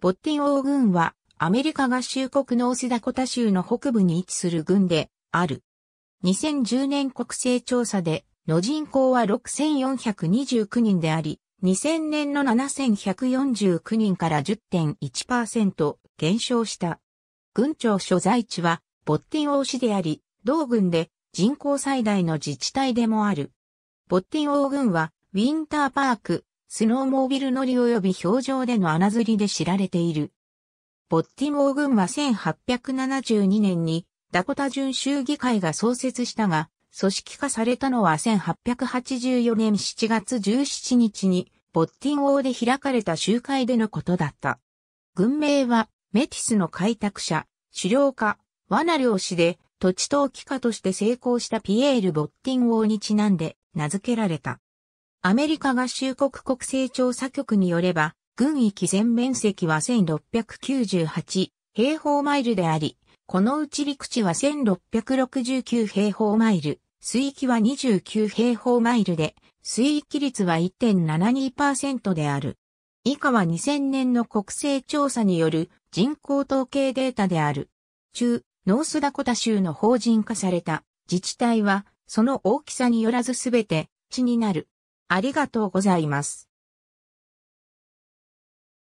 ボッティン王軍は、アメリカ合衆国のオスダコタ州の北部に位置する軍で、ある。2010年国勢調査で、の人口は6429人であり、2000年の7149人から10.1%減少した。軍庁所在地は、ボッティン王市であり、同軍で人口最大の自治体でもある。ボッティン王軍は、ウィンターパーク、スノーモービル乗り及び表情での穴釣りで知られている。ボッティモー群は1872年にダコタ巡州議会が創設したが、組織化されたのは1884年7月17日に、ボッティン王で開かれた集会でのことだった。軍名は、メティスの開拓者、狩猟家、罠漁師で、土地投機家として成功したピエール・ボッティン王にちなんで名付けられた。アメリカ合衆国国勢調査局によれば、軍域全面積は1698平方マイルであり、このうち陸地は1669平方マイル、水域は29平方マイルで、水域率は1.72%である。以下は2000年の国勢調査による人口統計データである。中、ノースダコタ州の法人化された自治体は、その大きさによらずすべて、地になる。ありがとうございます。